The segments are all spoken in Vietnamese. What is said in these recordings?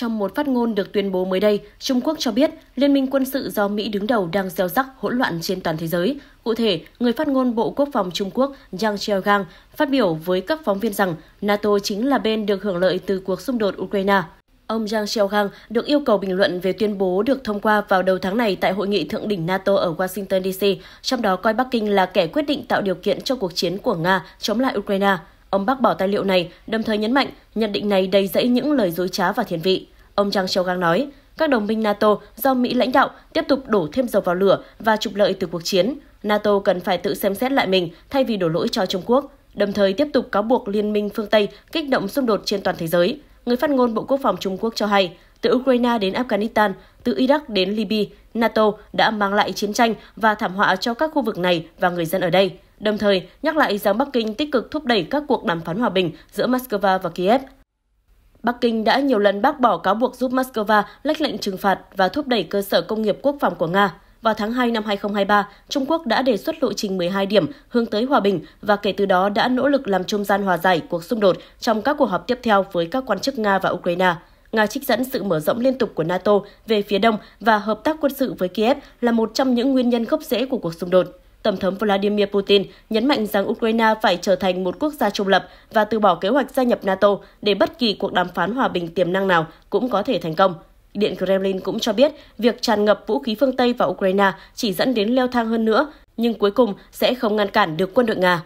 Trong một phát ngôn được tuyên bố mới đây, Trung Quốc cho biết liên minh quân sự do Mỹ đứng đầu đang gieo rắc hỗn loạn trên toàn thế giới. Cụ thể, người phát ngôn Bộ Quốc phòng Trung Quốc Yang Chiaogang phát biểu với các phóng viên rằng NATO chính là bên được hưởng lợi từ cuộc xung đột Ukraine. Ông Yang Xiaogang được yêu cầu bình luận về tuyên bố được thông qua vào đầu tháng này tại hội nghị thượng đỉnh NATO ở Washington DC, trong đó coi Bắc Kinh là kẻ quyết định tạo điều kiện cho cuộc chiến của Nga chống lại Ukraine. Ông bác bỏ tài liệu này, đồng thời nhấn mạnh nhận định này đầy rẫy những lời dối trá và thiền vị. Ông Trang Châu Gang nói, các đồng minh NATO do Mỹ lãnh đạo tiếp tục đổ thêm dầu vào lửa và trục lợi từ cuộc chiến. NATO cần phải tự xem xét lại mình thay vì đổ lỗi cho Trung Quốc, đồng thời tiếp tục cáo buộc liên minh phương Tây kích động xung đột trên toàn thế giới. Người phát ngôn Bộ Quốc phòng Trung Quốc cho hay, từ Ukraine đến Afghanistan, từ Iraq đến Libya, NATO đã mang lại chiến tranh và thảm họa cho các khu vực này và người dân ở đây, đồng thời nhắc lại rằng Bắc Kinh tích cực thúc đẩy các cuộc đàm phán hòa bình giữa Moscow và Kiev Bắc Kinh đã nhiều lần bác bỏ cáo buộc giúp Moscow lách lệnh trừng phạt và thúc đẩy cơ sở công nghiệp quốc phòng của Nga. Vào tháng 2 năm 2023, Trung Quốc đã đề xuất lộ trình 12 điểm hướng tới hòa bình và kể từ đó đã nỗ lực làm trung gian hòa giải cuộc xung đột trong các cuộc họp tiếp theo với các quan chức Nga và Ukraine. Nga trích dẫn sự mở rộng liên tục của NATO về phía đông và hợp tác quân sự với Kiev là một trong những nguyên nhân gốc rễ của cuộc xung đột. Tổng thống Vladimir Putin nhấn mạnh rằng Ukraine phải trở thành một quốc gia trung lập và từ bỏ kế hoạch gia nhập NATO để bất kỳ cuộc đàm phán hòa bình tiềm năng nào cũng có thể thành công. Điện Kremlin cũng cho biết việc tràn ngập vũ khí phương Tây vào Ukraine chỉ dẫn đến leo thang hơn nữa, nhưng cuối cùng sẽ không ngăn cản được quân đội Nga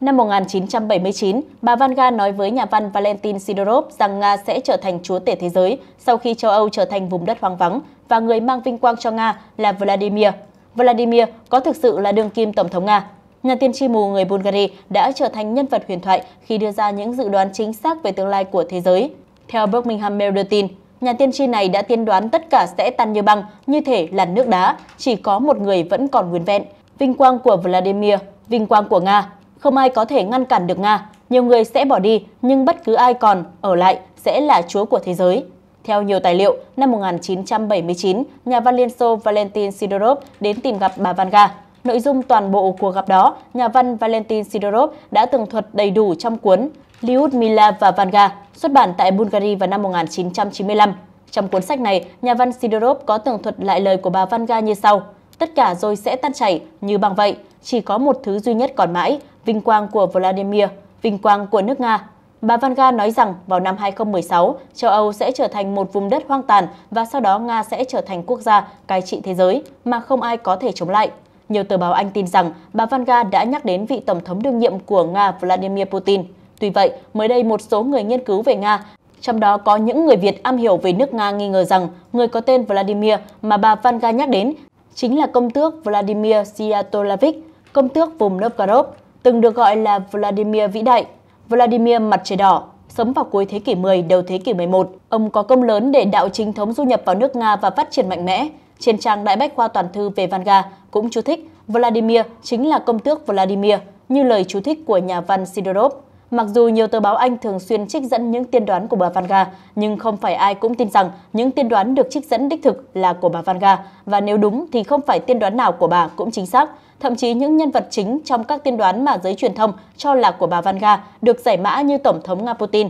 Năm 1979, bà Vanga nói với nhà văn Valentin Sidorov rằng Nga sẽ trở thành chúa tể thế giới sau khi châu Âu trở thành vùng đất hoang vắng và người mang vinh quang cho Nga là Vladimir. Vladimir có thực sự là đương kim tổng thống Nga. Nhà tiên tri mù người Bulgaria đã trở thành nhân vật huyền thoại khi đưa ra những dự đoán chính xác về tương lai của thế giới. Theo Birmingham Mail đưa tin, nhà tiên tri này đã tiên đoán tất cả sẽ tan như băng, như thể là nước đá, chỉ có một người vẫn còn nguyên vẹn. Vinh quang của Vladimir, vinh quang của Nga không ai có thể ngăn cản được Nga, nhiều người sẽ bỏ đi nhưng bất cứ ai còn ở lại sẽ là chúa của thế giới. Theo nhiều tài liệu, năm 1979, nhà văn Liên Xô Valentin Sidorov đến tìm gặp bà Vanga. Nội dung toàn bộ cuộc gặp đó, nhà văn Valentin Sidorov đã tường thuật đầy đủ trong cuốn Lyudmila và Vanga, xuất bản tại Bulgaria vào năm 1995. Trong cuốn sách này, nhà văn Sidorov có tường thuật lại lời của bà Vanga như sau – tất cả rồi sẽ tan chảy như bằng vậy, chỉ có một thứ duy nhất còn mãi, vinh quang của Vladimir, vinh quang của nước Nga. Bà Vanga nói rằng vào năm 2016, châu Âu sẽ trở thành một vùng đất hoang tàn và sau đó Nga sẽ trở thành quốc gia cai trị thế giới mà không ai có thể chống lại. Nhiều tờ báo Anh tin rằng bà Vanga đã nhắc đến vị tổng thống đương nhiệm của Nga Vladimir Putin. Tuy vậy, mới đây một số người nghiên cứu về Nga trong đó có những người Việt am hiểu về nước Nga nghi ngờ rằng người có tên Vladimir mà bà Vanga nhắc đến chính là công tước Vladimir Sviatolavich, công tước vùng Novgorod, từng được gọi là Vladimir Vĩ Đại, Vladimir Mặt Trời Đỏ. Sống vào cuối thế kỷ 10, đầu thế kỷ 11, ông có công lớn để đạo chính thống du nhập vào nước Nga và phát triển mạnh mẽ. Trên trang Đại Bách Khoa Toàn Thư về Vanga cũng chú thích Vladimir chính là công tước Vladimir, như lời chú thích của nhà văn Sidorov. Mặc dù nhiều tờ báo Anh thường xuyên trích dẫn những tiên đoán của bà Vanga, nhưng không phải ai cũng tin rằng những tiên đoán được trích dẫn đích thực là của bà Vanga, và nếu đúng thì không phải tiên đoán nào của bà cũng chính xác. Thậm chí những nhân vật chính trong các tiên đoán mà giới truyền thông cho là của bà Vanga được giải mã như Tổng thống Nga Putin,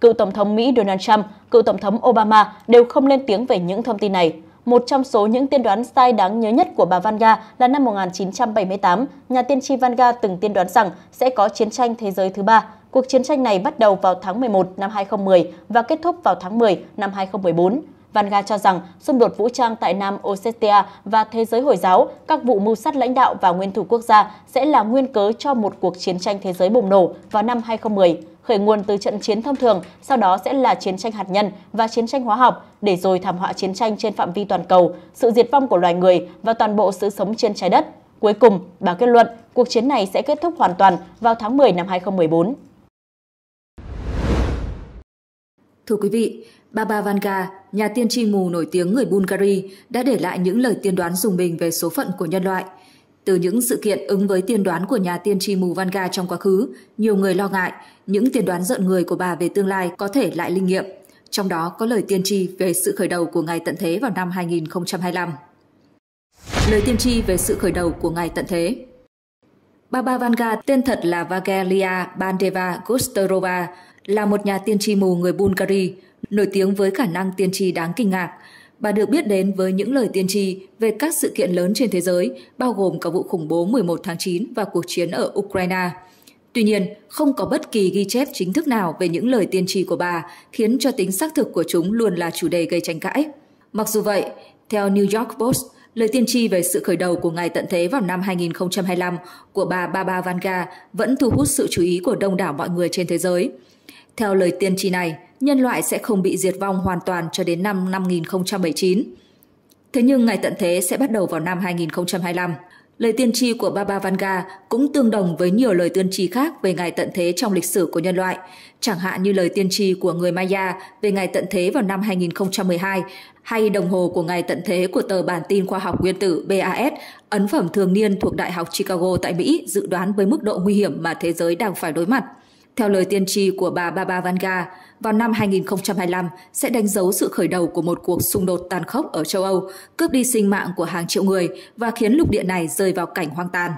cựu Tổng thống Mỹ Donald Trump, cựu Tổng thống Obama đều không lên tiếng về những thông tin này. Một trong số những tiên đoán sai đáng nhớ nhất của bà Vanga là năm 1978, nhà tiên tri Vanga từng tiên đoán rằng sẽ có chiến tranh thế giới thứ ba Cuộc chiến tranh này bắt đầu vào tháng 11 năm 2010 và kết thúc vào tháng 10 năm 2014. Vanga cho rằng xung đột vũ trang tại Nam Ossetia và thế giới Hồi giáo, các vụ mưu sát lãnh đạo và nguyên thủ quốc gia sẽ là nguyên cớ cho một cuộc chiến tranh thế giới bùng nổ vào năm 2010, khởi nguồn từ trận chiến thông thường, sau đó sẽ là chiến tranh hạt nhân và chiến tranh hóa học, để rồi thảm họa chiến tranh trên phạm vi toàn cầu, sự diệt vong của loài người và toàn bộ sự sống trên trái đất. Cuối cùng, bà kết luận, cuộc chiến này sẽ kết thúc hoàn toàn vào tháng 10 năm 2014. Thưa quý vị, Baba Vanga, nhà tiên tri mù nổi tiếng người Bulgaria đã để lại những lời tiên đoán dùng mình về số phận của nhân loại. Từ những sự kiện ứng với tiên đoán của nhà tiên tri mù Vanga trong quá khứ, nhiều người lo ngại những tiên đoán giận người của bà về tương lai có thể lại linh nghiệm. Trong đó có lời tiên tri về sự khởi đầu của ngày tận thế vào năm 2025. Lời tiên tri về sự khởi đầu của ngày tận thế Baba Vanga tên thật là Vagelia Bandeva Gusterova, là một nhà tiên tri mù người Bulgari, nổi tiếng với khả năng tiên tri đáng kinh ngạc. Bà được biết đến với những lời tiên tri về các sự kiện lớn trên thế giới, bao gồm cả vụ khủng bố 11 tháng 9 và cuộc chiến ở Ukraine. Tuy nhiên, không có bất kỳ ghi chép chính thức nào về những lời tiên tri của bà, khiến cho tính xác thực của chúng luôn là chủ đề gây tranh cãi. Mặc dù vậy, theo New York Post, lời tiên tri về sự khởi đầu của ngày tận thế vào năm 2025 của bà Baba Vanga vẫn thu hút sự chú ý của đông đảo mọi người trên thế giới – theo lời tiên tri này, nhân loại sẽ không bị diệt vong hoàn toàn cho đến năm 5079. Thế nhưng ngày tận thế sẽ bắt đầu vào năm 2025. Lời tiên tri của Baba Vanga cũng tương đồng với nhiều lời tiên tri khác về ngày tận thế trong lịch sử của nhân loại, chẳng hạn như lời tiên tri của người Maya về ngày tận thế vào năm 2012 hay đồng hồ của ngày tận thế của tờ bản tin khoa học nguyên tử BAS, ấn phẩm thường niên thuộc Đại học Chicago tại Mỹ dự đoán với mức độ nguy hiểm mà thế giới đang phải đối mặt – theo lời tiên tri của bà Baba Vanga, vào năm 2025 sẽ đánh dấu sự khởi đầu của một cuộc xung đột tàn khốc ở châu Âu, cướp đi sinh mạng của hàng triệu người và khiến lục địa này rơi vào cảnh hoang tàn.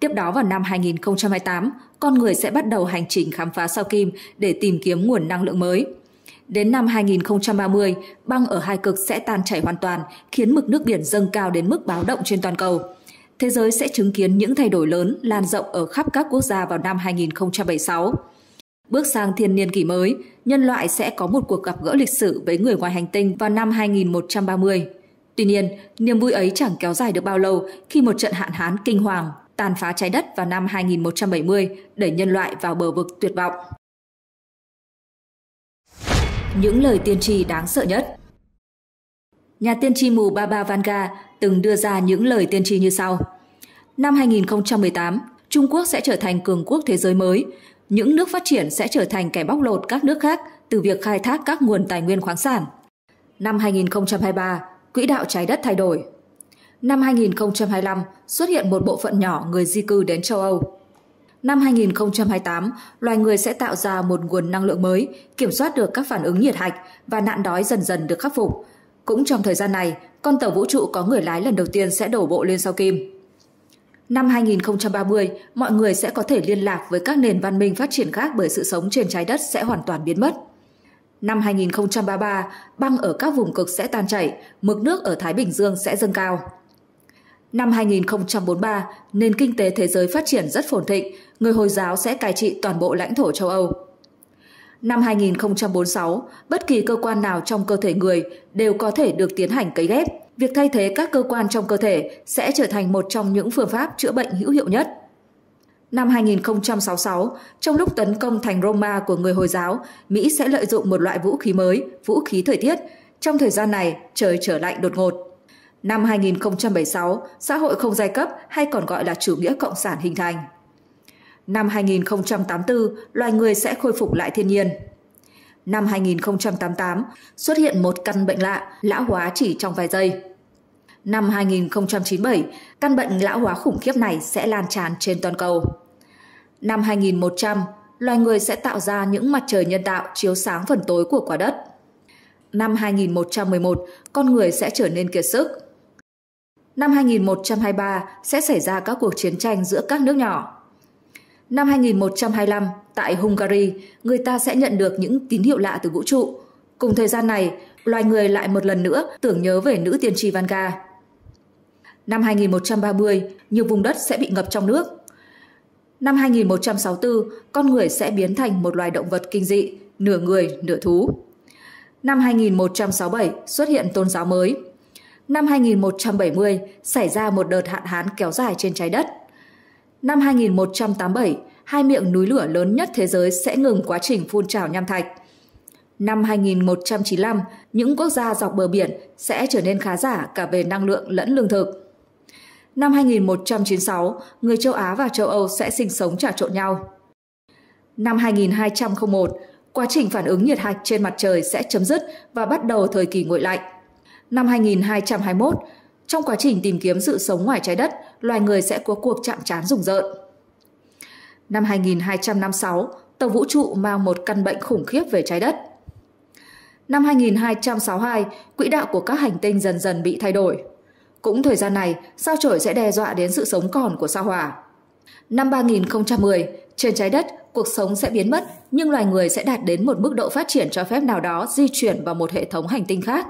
Tiếp đó vào năm 2028, con người sẽ bắt đầu hành trình khám phá sao kim để tìm kiếm nguồn năng lượng mới. Đến năm 2030, băng ở hai cực sẽ tan chảy hoàn toàn, khiến mực nước biển dâng cao đến mức báo động trên toàn cầu thế giới sẽ chứng kiến những thay đổi lớn lan rộng ở khắp các quốc gia vào năm 2076. Bước sang thiên niên kỷ mới, nhân loại sẽ có một cuộc gặp gỡ lịch sử với người ngoài hành tinh vào năm 2130. Tuy nhiên, niềm vui ấy chẳng kéo dài được bao lâu khi một trận hạn hán kinh hoàng tàn phá trái đất vào năm 2170 đẩy nhân loại vào bờ vực tuyệt vọng. Những lời tiên tri đáng sợ nhất Nhà tiên tri mù Baba Vanga từng đưa ra những lời tiên tri như sau. Năm 2018, Trung Quốc sẽ trở thành cường quốc thế giới mới. Những nước phát triển sẽ trở thành kẻ bóc lột các nước khác từ việc khai thác các nguồn tài nguyên khoáng sản. Năm 2023, quỹ đạo trái đất thay đổi. Năm 2025, xuất hiện một bộ phận nhỏ người di cư đến châu Âu. Năm 2028, loài người sẽ tạo ra một nguồn năng lượng mới, kiểm soát được các phản ứng nhiệt hạch và nạn đói dần dần được khắc phục, cũng trong thời gian này, con tàu vũ trụ có người lái lần đầu tiên sẽ đổ bộ lên sao Kim. Năm 2030, mọi người sẽ có thể liên lạc với các nền văn minh phát triển khác bởi sự sống trên trái đất sẽ hoàn toàn biến mất. Năm 2033, băng ở các vùng cực sẽ tan chảy, mực nước ở Thái Bình Dương sẽ dâng cao. Năm 2043, nền kinh tế thế giới phát triển rất phồn thịnh, người Hồi giáo sẽ cai trị toàn bộ lãnh thổ châu Âu năm 2046, bất kỳ cơ quan nào trong cơ thể người đều có thể được tiến hành cấy ghép. Việc thay thế các cơ quan trong cơ thể sẽ trở thành một trong những phương pháp chữa bệnh hữu hiệu nhất. Năm 2066, trong lúc tấn công thành Roma của người Hồi giáo, Mỹ sẽ lợi dụng một loại vũ khí mới, vũ khí thời tiết. Trong thời gian này, trời trở lạnh đột ngột. Năm 2076, xã hội không giai cấp hay còn gọi là chủ nghĩa cộng sản hình thành. Năm 2084, loài người sẽ khôi phục lại thiên nhiên. Năm 2088, xuất hiện một căn bệnh lạ, lão hóa chỉ trong vài giây. Năm 2097, căn bệnh lão hóa khủng khiếp này sẽ lan tràn trên toàn cầu. Năm 2100, loài người sẽ tạo ra những mặt trời nhân tạo chiếu sáng phần tối của quả đất. Năm 2111, con người sẽ trở nên kiệt sức. Năm 2123 sẽ xảy ra các cuộc chiến tranh giữa các nước nhỏ. Năm 2125, tại Hungary, người ta sẽ nhận được những tín hiệu lạ từ vũ trụ. Cùng thời gian này, loài người lại một lần nữa tưởng nhớ về nữ tiên tri Vanga. Năm 2130, nhiều vùng đất sẽ bị ngập trong nước. Năm 2164, con người sẽ biến thành một loài động vật kinh dị, nửa người, nửa thú. Năm 2167 xuất hiện tôn giáo mới. Năm 2170 xảy ra một đợt hạn hán kéo dài trên trái đất năm 2187, hai miệng núi lửa lớn nhất thế giới sẽ ngừng quá trình phun trào nham thạch. Năm 2195, những quốc gia dọc bờ biển sẽ trở nên khá giả cả về năng lượng lẫn lương thực. Năm 2196, người châu Á và châu Âu sẽ sinh sống trà trộn nhau. Năm 2201, quá trình phản ứng nhiệt hạch trên mặt trời sẽ chấm dứt và bắt đầu thời kỳ nguội lạnh. Năm 2221, trong quá trình tìm kiếm sự sống ngoài trái đất, loài người sẽ có cuộc chạm trán rùng rợn. Năm 2256, tàu vũ trụ mang một căn bệnh khủng khiếp về trái đất. Năm 2262, quỹ đạo của các hành tinh dần dần bị thay đổi. Cũng thời gian này, sao chổi sẽ đe dọa đến sự sống còn của sao hỏa. Năm 3010, trên trái đất, cuộc sống sẽ biến mất nhưng loài người sẽ đạt đến một mức độ phát triển cho phép nào đó di chuyển vào một hệ thống hành tinh khác.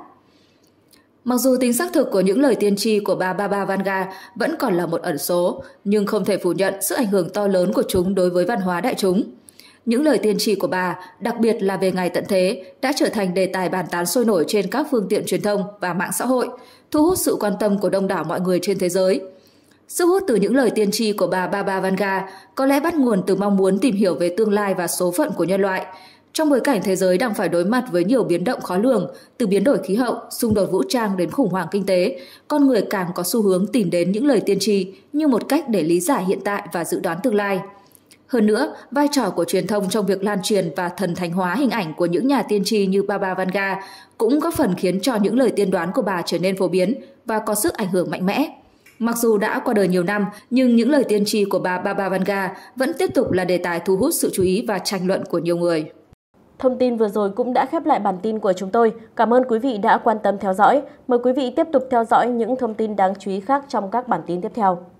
Mặc dù tính xác thực của những lời tiên tri của bà Baba Vanga vẫn còn là một ẩn số, nhưng không thể phủ nhận sự ảnh hưởng to lớn của chúng đối với văn hóa đại chúng. Những lời tiên tri của bà, đặc biệt là về ngày tận thế, đã trở thành đề tài bàn tán sôi nổi trên các phương tiện truyền thông và mạng xã hội, thu hút sự quan tâm của đông đảo mọi người trên thế giới. Sức hút từ những lời tiên tri của bà Baba Vanga có lẽ bắt nguồn từ mong muốn tìm hiểu về tương lai và số phận của nhân loại, trong bối cảnh thế giới đang phải đối mặt với nhiều biến động khó lường, từ biến đổi khí hậu, xung đột vũ trang đến khủng hoảng kinh tế, con người càng có xu hướng tìm đến những lời tiên tri như một cách để lý giải hiện tại và dự đoán tương lai. Hơn nữa, vai trò của truyền thông trong việc lan truyền và thần thánh hóa hình ảnh của những nhà tiên tri như Baba Vanga cũng góp phần khiến cho những lời tiên đoán của bà trở nên phổ biến và có sức ảnh hưởng mạnh mẽ. Mặc dù đã qua đời nhiều năm, nhưng những lời tiên tri của bà Baba Vanga vẫn tiếp tục là đề tài thu hút sự chú ý và tranh luận của nhiều người. Thông tin vừa rồi cũng đã khép lại bản tin của chúng tôi. Cảm ơn quý vị đã quan tâm theo dõi. Mời quý vị tiếp tục theo dõi những thông tin đáng chú ý khác trong các bản tin tiếp theo.